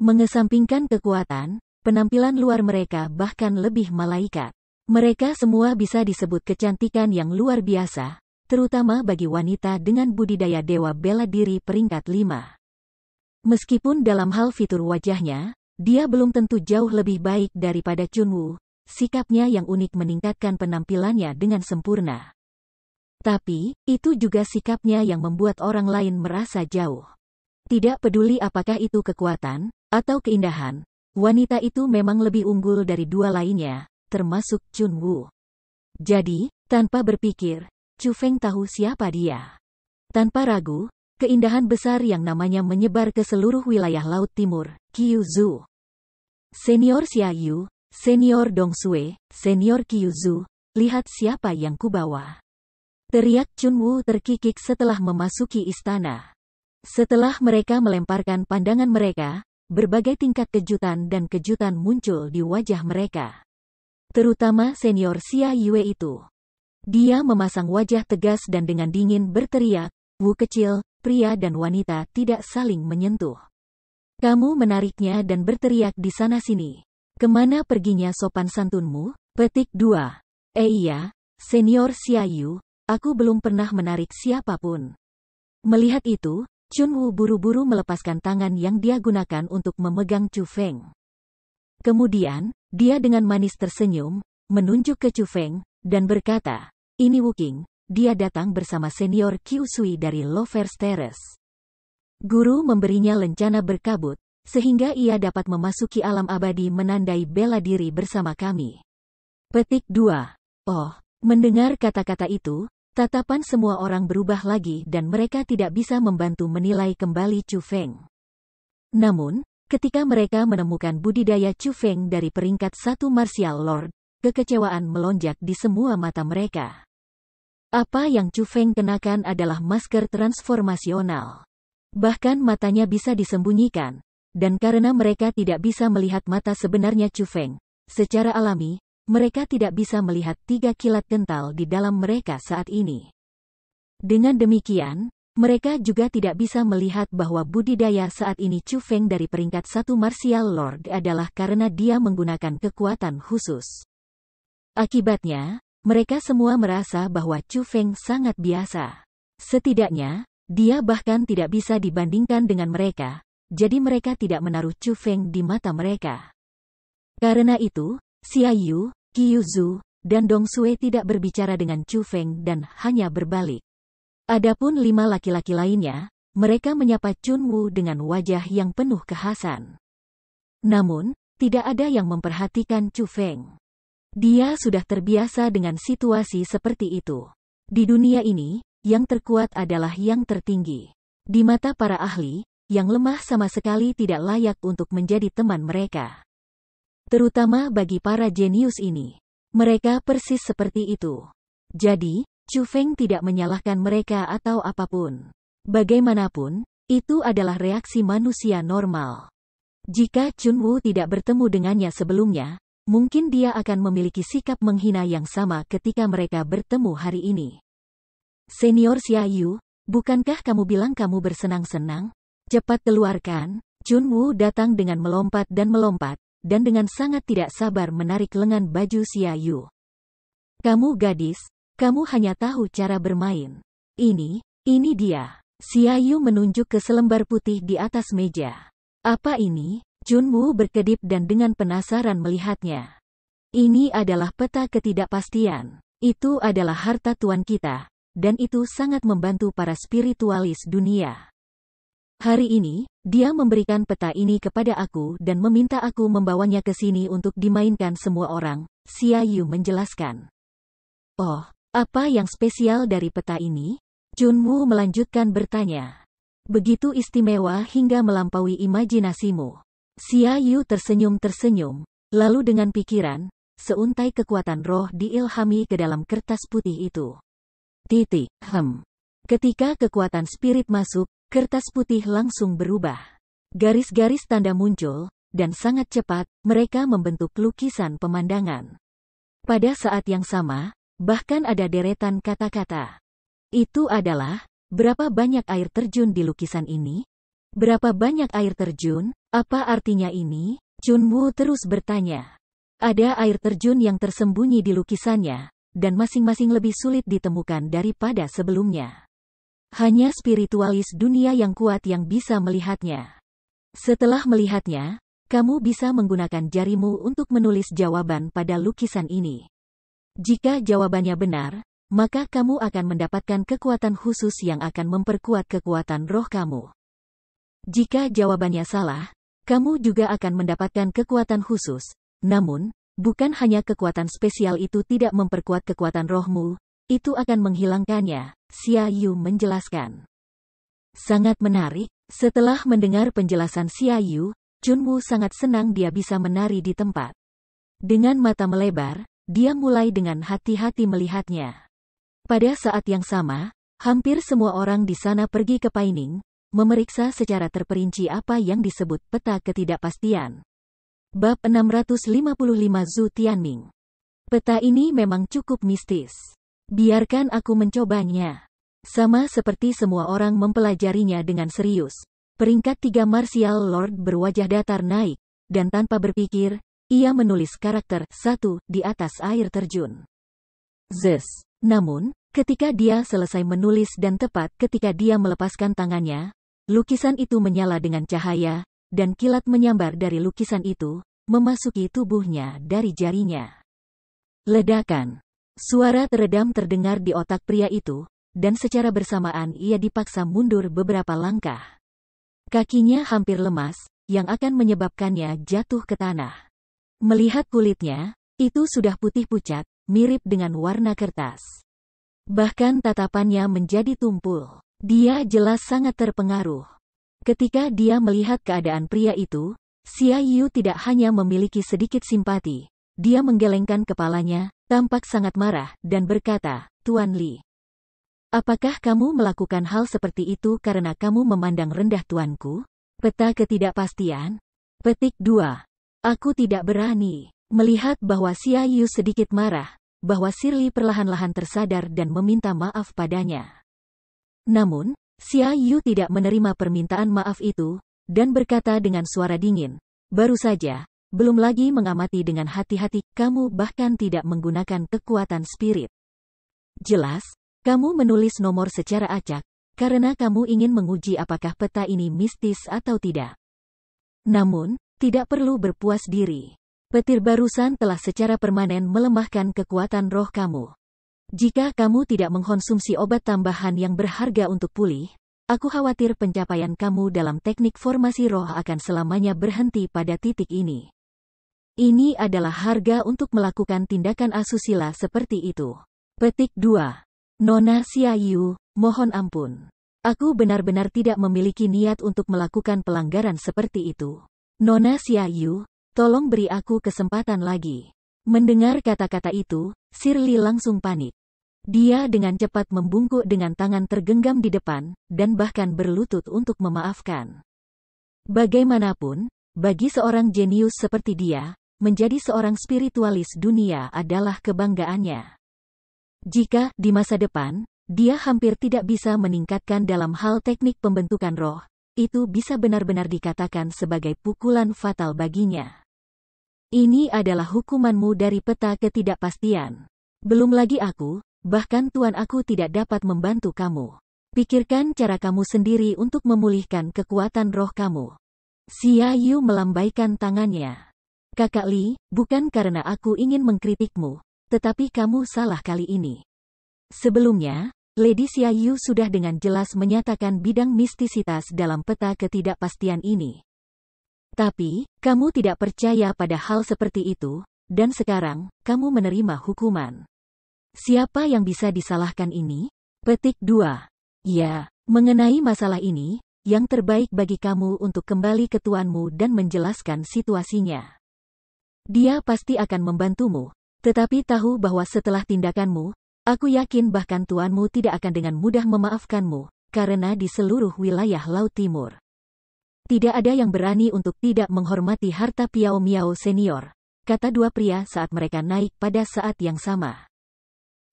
Mengesampingkan kekuatan, penampilan luar mereka bahkan lebih malaikat. Mereka semua bisa disebut kecantikan yang luar biasa, terutama bagi wanita dengan budidaya dewa bela diri peringkat 5. Meskipun dalam hal fitur wajahnya, dia belum tentu jauh lebih baik daripada Chun Wu. sikapnya yang unik meningkatkan penampilannya dengan sempurna. Tapi, itu juga sikapnya yang membuat orang lain merasa jauh. Tidak peduli apakah itu kekuatan atau keindahan, wanita itu memang lebih unggul dari dua lainnya, termasuk Chun Wu. Jadi, tanpa berpikir, Chu Feng tahu siapa dia. Tanpa ragu, keindahan besar yang namanya menyebar ke seluruh wilayah Laut Timur, Qiu Zhu. Senior Xia Yu, Senior Dong Sui, Senior Qiu Zhu, lihat siapa yang kubawa. Teriak Chunwu terkikik setelah memasuki istana. Setelah mereka melemparkan pandangan mereka, berbagai tingkat kejutan dan kejutan muncul di wajah mereka. Terutama senior Xia Yue itu. Dia memasang wajah tegas dan dengan dingin berteriak, Wu kecil, pria dan wanita tidak saling menyentuh. Kamu menariknya dan berteriak di sana-sini. Kemana perginya sopan santunmu? Petik 2. Eh iya, senior Xia Yue. Aku belum pernah menarik siapapun. Melihat itu, Chun Wu buru-buru melepaskan tangan yang dia gunakan untuk memegang Chu Feng. Kemudian, dia dengan manis tersenyum, menunjuk ke Chu Feng, dan berkata, Ini Wuking, dia datang bersama senior Qiu dari Lovers Terrace. Guru memberinya lencana berkabut, sehingga ia dapat memasuki alam abadi menandai bela diri bersama kami. Petik 2. Oh, mendengar kata-kata itu, Tatapan semua orang berubah lagi dan mereka tidak bisa membantu menilai kembali Chu Feng. Namun, ketika mereka menemukan budidaya Chu Feng dari peringkat satu Martial Lord, kekecewaan melonjak di semua mata mereka. Apa yang Chu Feng kenakan adalah masker transformasional. Bahkan matanya bisa disembunyikan, dan karena mereka tidak bisa melihat mata sebenarnya Chu Feng, secara alami, mereka tidak bisa melihat tiga kilat kental di dalam mereka saat ini. Dengan demikian, mereka juga tidak bisa melihat bahwa budidaya saat ini Chu Feng dari peringkat satu Martial Lord adalah karena dia menggunakan kekuatan khusus. Akibatnya, mereka semua merasa bahwa Chu Feng sangat biasa. Setidaknya, dia bahkan tidak bisa dibandingkan dengan mereka, jadi mereka tidak menaruh Chu Feng di mata mereka. Karena itu, Xia Yu, Qiu Zu, dan Dong Sue tidak berbicara dengan Chu Feng dan hanya berbalik. Adapun lima laki-laki lainnya, mereka menyapa Chun Wu dengan wajah yang penuh kehasan. Namun, tidak ada yang memperhatikan Chu Feng. Dia sudah terbiasa dengan situasi seperti itu. Di dunia ini, yang terkuat adalah yang tertinggi. Di mata para ahli, yang lemah sama sekali tidak layak untuk menjadi teman mereka. Terutama bagi para jenius ini. Mereka persis seperti itu. Jadi, Chu Feng tidak menyalahkan mereka atau apapun. Bagaimanapun, itu adalah reaksi manusia normal. Jika Chun Wu tidak bertemu dengannya sebelumnya, mungkin dia akan memiliki sikap menghina yang sama ketika mereka bertemu hari ini. Senior Xia Yu, bukankah kamu bilang kamu bersenang-senang? Cepat keluarkan, Chun Wu datang dengan melompat dan melompat, dan dengan sangat tidak sabar menarik lengan baju Siayu, Kamu gadis, kamu hanya tahu cara bermain. Ini, ini dia. Siayu menunjuk ke selembar putih di atas meja. Apa ini? Junmu berkedip dan dengan penasaran melihatnya. Ini adalah peta ketidakpastian. Itu adalah harta tuan kita, dan itu sangat membantu para spiritualis dunia. Hari ini, dia memberikan peta ini kepada aku dan meminta aku membawanya ke sini untuk dimainkan semua orang, Yu menjelaskan. Oh, apa yang spesial dari peta ini? Junmu melanjutkan bertanya. Begitu istimewa hingga melampaui imajinasimu. Yu tersenyum-tersenyum, lalu dengan pikiran, seuntai kekuatan roh diilhami ke dalam kertas putih itu. Titik, hem. Ketika kekuatan spirit masuk, Kertas putih langsung berubah. Garis-garis tanda muncul, dan sangat cepat, mereka membentuk lukisan pemandangan. Pada saat yang sama, bahkan ada deretan kata-kata. Itu adalah, berapa banyak air terjun di lukisan ini? Berapa banyak air terjun? Apa artinya ini? Chunwu terus bertanya. Ada air terjun yang tersembunyi di lukisannya, dan masing-masing lebih sulit ditemukan daripada sebelumnya. Hanya spiritualis dunia yang kuat yang bisa melihatnya. Setelah melihatnya, kamu bisa menggunakan jarimu untuk menulis jawaban pada lukisan ini. Jika jawabannya benar, maka kamu akan mendapatkan kekuatan khusus yang akan memperkuat kekuatan roh kamu. Jika jawabannya salah, kamu juga akan mendapatkan kekuatan khusus. Namun, bukan hanya kekuatan spesial itu tidak memperkuat kekuatan rohmu, itu akan menghilangkannya, Xia Yu menjelaskan. Sangat menarik, setelah mendengar penjelasan Xia Yu, Wu sangat senang dia bisa menari di tempat. Dengan mata melebar, dia mulai dengan hati-hati melihatnya. Pada saat yang sama, hampir semua orang di sana pergi ke Paining, memeriksa secara terperinci apa yang disebut peta ketidakpastian. Bab 655 Zu Tianming Peta ini memang cukup mistis. Biarkan aku mencobanya. Sama seperti semua orang mempelajarinya dengan serius. Peringkat tiga Martial Lord berwajah datar naik, dan tanpa berpikir, ia menulis karakter satu di atas air terjun. Zes. Namun, ketika dia selesai menulis dan tepat ketika dia melepaskan tangannya, lukisan itu menyala dengan cahaya, dan kilat menyambar dari lukisan itu, memasuki tubuhnya dari jarinya. Ledakan. Suara teredam terdengar di otak pria itu, dan secara bersamaan ia dipaksa mundur beberapa langkah. Kakinya hampir lemas, yang akan menyebabkannya jatuh ke tanah. Melihat kulitnya, itu sudah putih pucat, mirip dengan warna kertas. Bahkan tatapannya menjadi tumpul. Dia jelas sangat terpengaruh. Ketika dia melihat keadaan pria itu, Xia Yu tidak hanya memiliki sedikit simpati, dia menggelengkan kepalanya, tampak sangat marah, dan berkata, Tuan Li, apakah kamu melakukan hal seperti itu karena kamu memandang rendah tuanku? Peta ketidakpastian? Petik 2. Aku tidak berani. Melihat bahwa Yu sedikit marah, bahwa Sirli perlahan-lahan tersadar dan meminta maaf padanya. Namun, Xia Yu tidak menerima permintaan maaf itu, dan berkata dengan suara dingin, Baru saja, belum lagi mengamati dengan hati-hati, kamu bahkan tidak menggunakan kekuatan spirit. Jelas, kamu menulis nomor secara acak, karena kamu ingin menguji apakah peta ini mistis atau tidak. Namun, tidak perlu berpuas diri. Petir barusan telah secara permanen melemahkan kekuatan roh kamu. Jika kamu tidak mengkonsumsi obat tambahan yang berharga untuk pulih, Aku khawatir pencapaian kamu dalam teknik formasi roh akan selamanya berhenti pada titik ini. Ini adalah harga untuk melakukan tindakan asusila seperti itu. Petik 2. Nona Siayu, mohon ampun. Aku benar-benar tidak memiliki niat untuk melakukan pelanggaran seperti itu. Nona Siayu, tolong beri aku kesempatan lagi. Mendengar kata-kata itu, Sirli langsung panik. Dia dengan cepat membungkuk dengan tangan tergenggam di depan, dan bahkan berlutut untuk memaafkan. Bagaimanapun, bagi seorang jenius seperti dia, menjadi seorang spiritualis dunia adalah kebanggaannya. Jika, di masa depan, dia hampir tidak bisa meningkatkan dalam hal teknik pembentukan roh, itu bisa benar-benar dikatakan sebagai pukulan fatal baginya. Ini adalah hukumanmu dari peta ketidakpastian. Belum lagi aku, bahkan tuan aku tidak dapat membantu kamu. Pikirkan cara kamu sendiri untuk memulihkan kekuatan roh kamu. Xia Yu melambaikan tangannya. Kakak Li, bukan karena aku ingin mengkritikmu, tetapi kamu salah kali ini. Sebelumnya, Lady Xia Yu sudah dengan jelas menyatakan bidang mistisitas dalam peta ketidakpastian ini. Tapi, kamu tidak percaya pada hal seperti itu, dan sekarang, kamu menerima hukuman. Siapa yang bisa disalahkan ini? Petik 2. Ya, mengenai masalah ini, yang terbaik bagi kamu untuk kembali ke tuanmu dan menjelaskan situasinya. Dia pasti akan membantumu. Tetapi tahu bahwa setelah tindakanmu, aku yakin bahkan tuanmu tidak akan dengan mudah memaafkanmu, karena di seluruh wilayah Laut Timur. Tidak ada yang berani untuk tidak menghormati harta Piao Miao senior, kata dua pria saat mereka naik pada saat yang sama.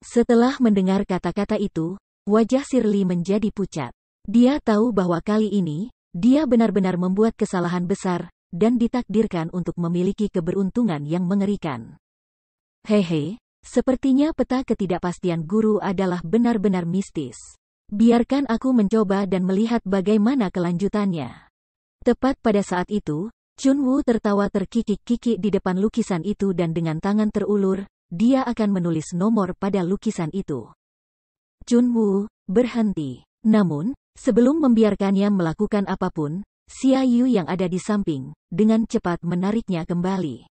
Setelah mendengar kata-kata itu, wajah Sirli menjadi pucat. Dia tahu bahwa kali ini, dia benar-benar membuat kesalahan besar, dan ditakdirkan untuk memiliki keberuntungan yang mengerikan. Hehe, sepertinya peta ketidakpastian guru adalah benar-benar mistis. Biarkan aku mencoba dan melihat bagaimana kelanjutannya. Tepat pada saat itu, Chun Wu tertawa terkikik-kikik di depan lukisan itu dan dengan tangan terulur, dia akan menulis nomor pada lukisan itu. Chun Wu, berhenti. Namun, sebelum membiarkannya melakukan apapun, Yu yang ada di samping, dengan cepat menariknya kembali.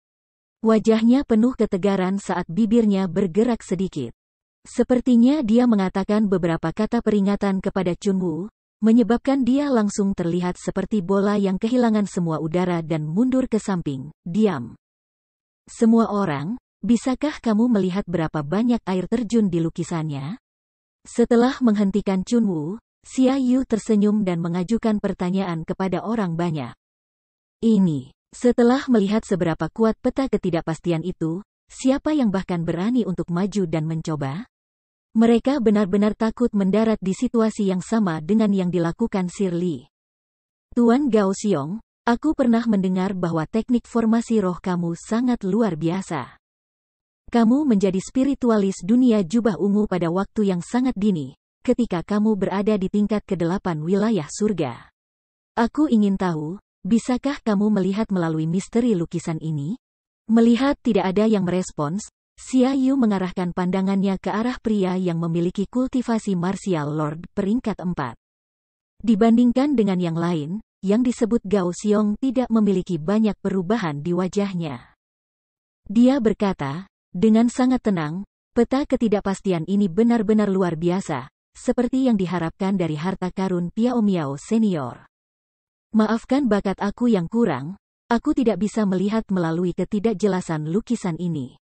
Wajahnya penuh ketegaran saat bibirnya bergerak sedikit. Sepertinya dia mengatakan beberapa kata peringatan kepada Chun Wu, menyebabkan dia langsung terlihat seperti bola yang kehilangan semua udara dan mundur ke samping, diam. Semua orang, bisakah kamu melihat berapa banyak air terjun di lukisannya? Setelah menghentikan Chun Wu, Xia Yu tersenyum dan mengajukan pertanyaan kepada orang banyak. Ini, setelah melihat seberapa kuat peta ketidakpastian itu, siapa yang bahkan berani untuk maju dan mencoba? Mereka benar-benar takut mendarat di situasi yang sama dengan yang dilakukan Sirli. Tuan Gao Xiong, aku pernah mendengar bahwa teknik formasi roh kamu sangat luar biasa. Kamu menjadi spiritualis dunia jubah ungu pada waktu yang sangat dini, ketika kamu berada di tingkat ke-8 wilayah surga. Aku ingin tahu, bisakah kamu melihat melalui misteri lukisan ini? Melihat tidak ada yang merespons, Yu mengarahkan pandangannya ke arah pria yang memiliki kultivasi martial lord peringkat 4. Dibandingkan dengan yang lain, yang disebut Gao Xiong tidak memiliki banyak perubahan di wajahnya. Dia berkata, dengan sangat tenang, peta ketidakpastian ini benar-benar luar biasa, seperti yang diharapkan dari harta karun Piao Miao Senior. Maafkan bakat aku yang kurang, aku tidak bisa melihat melalui ketidakjelasan lukisan ini.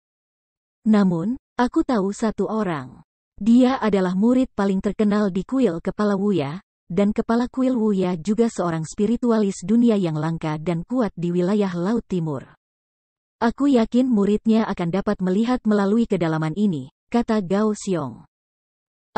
Namun, aku tahu satu orang. Dia adalah murid paling terkenal di kuil kepala Wuya, dan kepala kuil Wuya juga seorang spiritualis dunia yang langka dan kuat di wilayah Laut Timur. Aku yakin muridnya akan dapat melihat melalui kedalaman ini, kata Gao Xiong.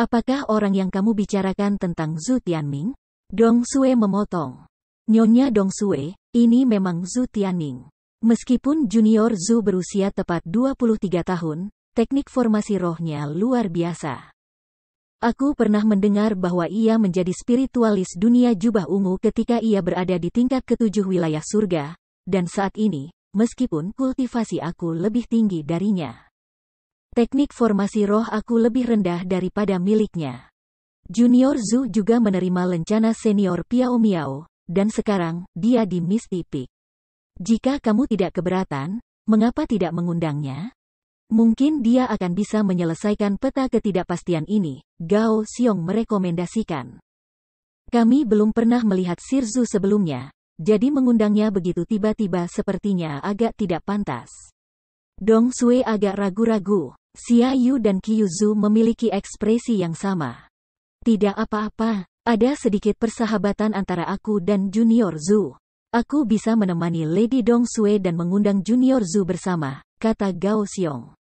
Apakah orang yang kamu bicarakan tentang Zhu Tianming? Dong Sue memotong. Nyonya Dong Sue, ini memang Zhu Tianming. Meskipun junior Zhu berusia tepat 23 tahun, teknik formasi rohnya luar biasa. Aku pernah mendengar bahwa ia menjadi spiritualis dunia jubah ungu ketika ia berada di tingkat ketujuh wilayah surga, dan saat ini, meskipun kultivasi aku lebih tinggi darinya. Teknik formasi roh aku lebih rendah daripada miliknya. Junior Zhu juga menerima lencana senior Piao Miao, dan sekarang, dia di Miss Tipik. Jika kamu tidak keberatan, mengapa tidak mengundangnya? Mungkin dia akan bisa menyelesaikan peta ketidakpastian ini, Gao Xiong merekomendasikan. Kami belum pernah melihat Sir Sirzu sebelumnya, jadi mengundangnya begitu tiba-tiba sepertinya agak tidak pantas. Dong Sui agak ragu-ragu. Yu dan Qiuzu memiliki ekspresi yang sama. Tidak apa-apa, ada sedikit persahabatan antara aku dan Junior Zhu. Aku bisa menemani Lady Dong Sue dan mengundang Junior Zhu bersama, kata Gao Xiong.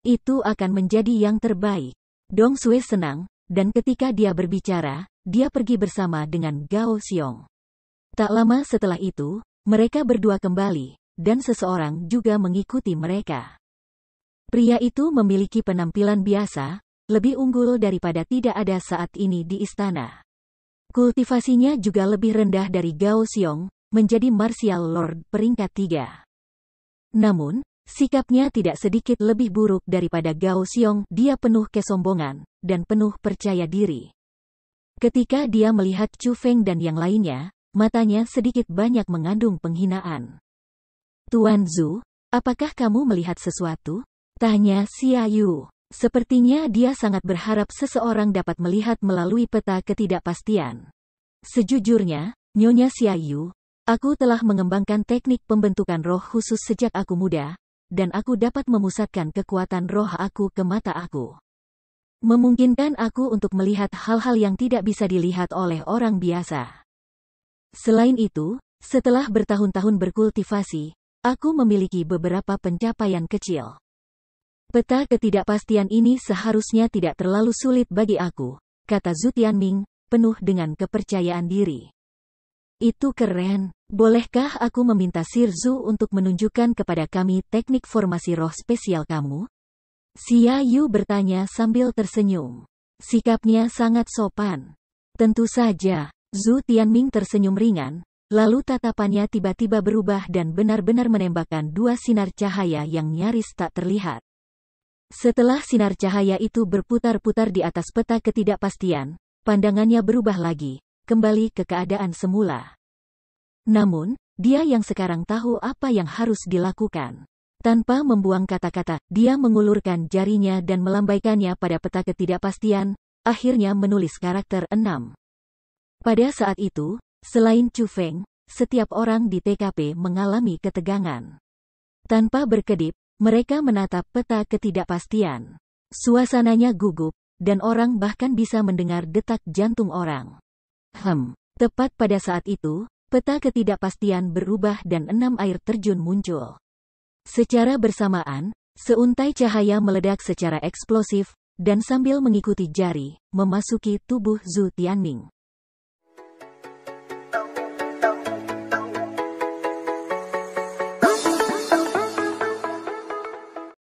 Itu akan menjadi yang terbaik. Dong Sue senang, dan ketika dia berbicara, dia pergi bersama dengan Gao Xiong. Tak lama setelah itu, mereka berdua kembali, dan seseorang juga mengikuti mereka. Pria itu memiliki penampilan biasa, lebih unggul daripada tidak ada saat ini di istana. Kultivasinya juga lebih rendah dari Gao Xiong, menjadi martial lord peringkat tiga. Namun, sikapnya tidak sedikit lebih buruk daripada Gao Xiong, dia penuh kesombongan, dan penuh percaya diri. Ketika dia melihat Chu Feng dan yang lainnya, matanya sedikit banyak mengandung penghinaan. Tuan Zhu, apakah kamu melihat sesuatu? Tanya Siayu. Sepertinya dia sangat berharap seseorang dapat melihat melalui peta ketidakpastian. Sejujurnya, Nyonya Siayu, aku telah mengembangkan teknik pembentukan roh khusus sejak aku muda, dan aku dapat memusatkan kekuatan roh aku ke mata aku. Memungkinkan aku untuk melihat hal-hal yang tidak bisa dilihat oleh orang biasa. Selain itu, setelah bertahun-tahun berkultivasi, aku memiliki beberapa pencapaian kecil. Peta ketidakpastian ini seharusnya tidak terlalu sulit bagi aku, kata Zutian Ming, penuh dengan kepercayaan diri. Itu keren. Bolehkah aku meminta Sir Zhu untuk menunjukkan kepada kami teknik formasi roh spesial kamu? Xia Yu bertanya sambil tersenyum. Sikapnya sangat sopan. Tentu saja, Zhu Tianming tersenyum ringan, lalu tatapannya tiba-tiba berubah dan benar-benar menembakkan dua sinar cahaya yang nyaris tak terlihat. Setelah sinar cahaya itu berputar-putar di atas peta ketidakpastian, pandangannya berubah lagi, kembali ke keadaan semula. Namun, dia yang sekarang tahu apa yang harus dilakukan. Tanpa membuang kata-kata, dia mengulurkan jarinya dan melambaikannya pada peta ketidakpastian, akhirnya menulis karakter enam. Pada saat itu, selain Chu Feng, setiap orang di TKP mengalami ketegangan. Tanpa berkedip, mereka menatap peta ketidakpastian. Suasananya gugup, dan orang bahkan bisa mendengar detak jantung orang. Hem. Tepat pada saat itu, peta ketidakpastian berubah dan enam air terjun muncul. Secara bersamaan, seuntai cahaya meledak secara eksplosif, dan sambil mengikuti jari, memasuki tubuh Zhu Tianming.